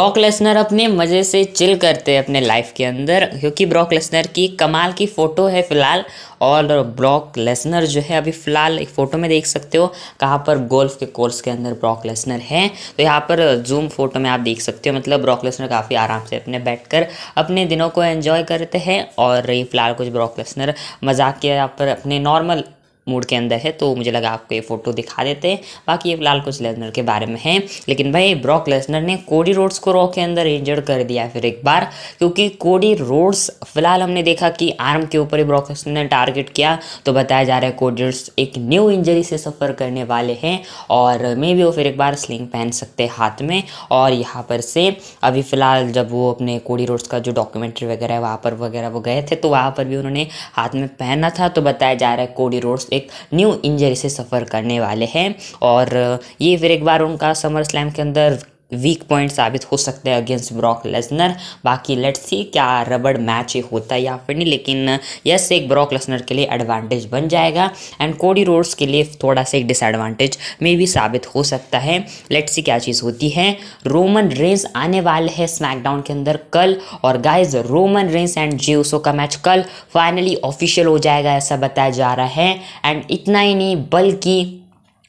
Brock Lesnar अपने मज़े से चिल करते हैं अपने लाइफ के अंदर क्योंकि ब्रॉक लेसनर की कमाल की फ़ोटो है फ़िलहाल और ब्रॉक लेसनर जो है अभी फ़िलहाल एक फ़ोटो में देख सकते हो कहाँ पर गोल्फ के कोर्स के अंदर ब्रॉक लेसनर हैं तो यहाँ पर जूम फ़ोटो में आप देख सकते हो मतलब ब्रॉक लेसनर काफ़ी आराम से अपने बैठ कर अपने दिनों को एन्जॉय करते हैं और ये फ़िलहाल कुछ ब्रॉक लेसनर मजाक के यहाँ पर अपने नॉर्मल मूड के अंदर है तो मुझे लगा आपको ये फ़ोटो दिखा देते हैं बाकी ये फिलहाल कुछ लेसनर के बारे में है लेकिन भाई ब्रॉक लेसनर ने कोडी रोड्स को रॉ के अंदर इंजर्ड कर दिया फिर एक बार क्योंकि कोडी रोड्स फिलहाल हमने देखा कि आर्म के ऊपर ही ब्रॉक लेसनर ने टारगेट किया तो बताया जा रहा है कोडी रोड्स एक न्यू इंजरी से सफ़र करने वाले हैं और मे भी वो फिर एक बार स्लिंग पहन सकते हैं हाथ में और यहाँ पर से अभी फ़िलहाल जब वो अपने कोडी रोड्स का जो डॉक्यूमेंट्री वगैरह है वहाँ पर वगैरह वो गए थे तो वहाँ पर भी उन्होंने हाथ में पहना था तो बताया जा रहा है कोडी रोड्स एक न्यू इंजरी से सफ़र करने वाले हैं और ये फिर एक बार उनका समर स्लैम के अंदर वीक पॉइंट साबित हो सकते हैं अगेंस्ट ब्रॉक लेसनर बाकी लेट्स सी क्या रबड़ मैच ही होता है या फिर नहीं लेकिन यस एक ब्रॉक लेसनर के लिए एडवांटेज बन जाएगा एंड कोडी रोड्स के लिए थोड़ा सा एक डिसएडवांटेज में भी साबित हो सकता है लेट्स सी क्या चीज़ होती है रोमन रेंस आने वाले हैं स्मैकडाउन के अंदर कल और guys Roman Reigns and Jey Uso का मैच कल फाइनली ऑफिशियल हो जाएगा ऐसा बताया जा रहा है एंड इतना ही नहीं बल्कि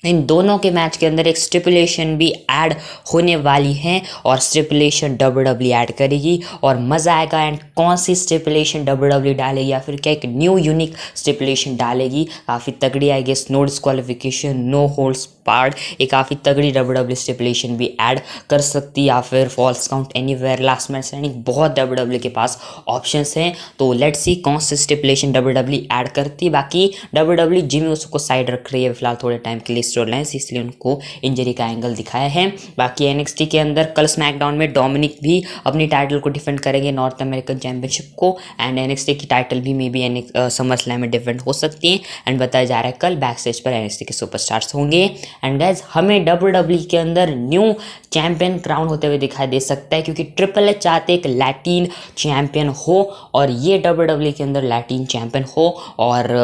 इन दोनों के मैच के अंदर एक स्टिपुलेशन भी ऐड होने वाली है और स्टिपुलेशन डब्ल्यू डब्ल्यू ऐड करेगी और मज़ा आएगा एंड कौन सी स्टिपुलेशन डब्ल्यू डब्ल्यू डालेगी या फिर क्या एक न्यू यूनिक स्टिपुलेशन डालेगी काफ़ी तगड़ी आएगी स्नो डिस्कालिफिकेशन नो होल्ड्स पार्ट ये काफ़ी तगड़ी डब्ल्यू डब्ल्यू स्टिपुलेशन भी ऐड कर सकती या फिर falls count anywhere last match standing बहुत डब्ल्यू डब्ल्यू के पास ऑप्शन हैं तो लेट सी कौन सी स्टिपुलेशन डब्ल्यू डब्ल्यू ऐड करती है बाकी डब्ल्यू डब्ल्यू जिमी उसको साइड रख रही है फिलहाल थोड़े टाइम के लिए स्टोर लाइन्स इसलिए उनको इंजरी का एंगल दिखाया है बाकी एन के अंदर कल स्मैकडाउन में डोमिनिक भी अपनी टाइटल को डिफेंड करेंगे नॉर्थ अमेरिकन चैंपियनशिप को एंड एन की टाइटल भी मे बी एन समर स्लैम में डिफेंड हो सकती है एंड बताया जा रहा है कल बैक स्टेज पर एन के सुपरस्टार्स होंगे एंड गैज हमें डब्ल्यू डब्ल्यू के अंदर न्यू चैंपियन क्राउन होते हुए दिखाई दे सकता है क्योंकि ट्रिपल एच चाहते एक लैटिन चैंपियन हो और ये डब्ल्यू डब्ल्यू के अंदर लैटिन चैंपियन हो और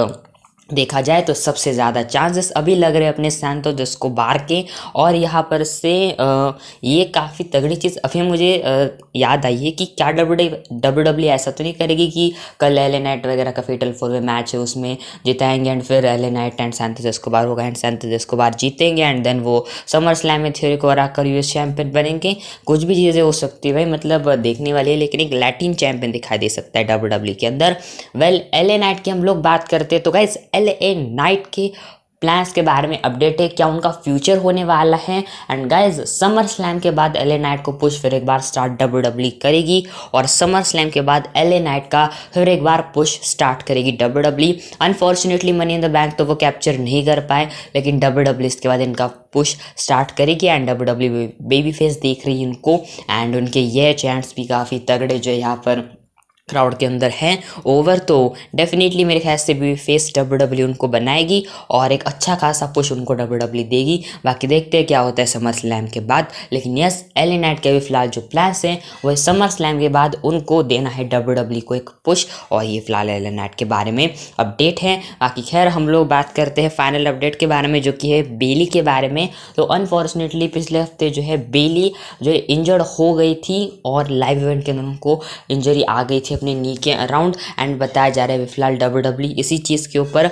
देखा जाए तो सबसे ज़्यादा चांसेस अभी लग रहे अपने सैंतो जिसको बार के और यहाँ पर से ये काफ़ी तगड़ी चीज़ अभी मुझे याद आई है कि क्या डब्ल्यू डब्ल्यू डब्ल्यू ऐसा तो नहीं करेगी कि कल एल नाइट वगैरह का फेटल फोर वे मैच है उसमें जिताएंगे एंड फिर L Knight and Santos Escobar होगा एंड सैंतो जिसको बार जीतेंगे एंड देन वो समर स्लैम में थ्योरी को हरा कर यूएस चैम्पियन बनेंगे कुछ भी चीज़ें हो सकती है भाई मतलब देखने वाली है लेकिन एक लैटिन चैम्पियन दिखाई दे सकता है डब्ल्यू e के अंदर वेल एल नाइट की हम लोग बात करते हैं तो गाइज एल ए नाइट के प्लान्स के बारे में अपडेट है क्या उनका फ्यूचर होने वाला है एंड गाइज समर स्लैम के बाद एल ए नाइट को पुश फिर एक बार स्टार्ट डब्ल्यू डब्ल्यू करेगी और समर स्लैम के बाद एल ए नाइट का फिर एक बार पुश स्टार्ट करेगी W W unfortunately Money in the Bank तो वो कैप्चर नहीं कर पाए लेकिन डब्ल्यू डब्ल्यू e इसके बाद इनका पुश स्टार्ट करेगी and W W babyface देख रही है इनको एंड उनके ये चांस भी काफ़ी तगड़े जो यहाँ पर क्राउड के अंदर है ओवर तो डेफिनेटली मेरे ख्याल से भी फेस डब्ल्यू डब्ल्यू उनको बनाएगी और एक अच्छा खासा पुश उनको डब्ल्यू डब्ल्यू e देगी बाकी देखते हैं क्या होता है समर स्लैम के बाद लेकिन यस एल नाइट के भी फिलहाल जो प्लान्स हैं वह समर स्लैम के बाद उनको देना है डब्ल्यू डब्ल्यू e को एक पुश और ये फिलहाल एल नाइट के बारे में अपडेट है बाकी खैर हम लोग बात करते हैं फाइनल अपडेट के बारे में जो कि है बेली के बारे में तो अनफॉर्चुनेटली पिछले हफ्ते जो है बेली जो इंजर्ड हो गई थी और लाइव इवेंट के अंदर उनको इंजरी आ गई थी अपने नी के अराउंड एंड बताया जा रहा है फिलहाल डब्ल्यू e इसी चीज़ के ऊपर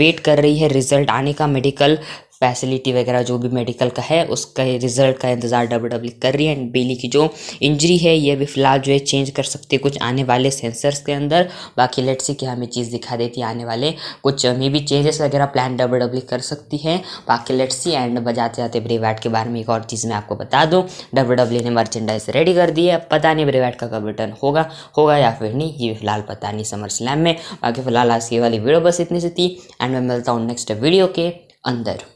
वेट कर रही है रिजल्ट आने का मेडिकल फैसिलिटी वगैरह जो भी मेडिकल का है उसका रिजल्ट का इंतज़ार डब्ल्यू डब्ल्यू e कर रही है एंड बेली की जो इंजरी है ये भी फिलहाल जो है चेंज कर सकती है कुछ आने वाले सेंसर्स के अंदर बाकी लेट सी क्या हमें चीज़ दिखा देती है आने वाले कुछ मे भी चेंजेस वगैरह प्लान डब्ल्यू डब्ल्यू कर सकती है बाकी लेट सी एंड बजाते जाते ब्रेवैट के बारे में एक और चीज़ मैं आपको बता दूँ डब्ल्यू डब्ल्यू ने मर्चेंडाइज रेडी कर दी है पता नहीं ब्रेवैट का कब रिटर्न होगा होगा या फिर नहीं ये फिलहाल पता नहीं समर स्लैम में बाकी फिलहाल आज की वाली वीडियो बस इतनी सी थी एंड मैं मिलता हूँ नेक्स्ट वीडियो के अंदर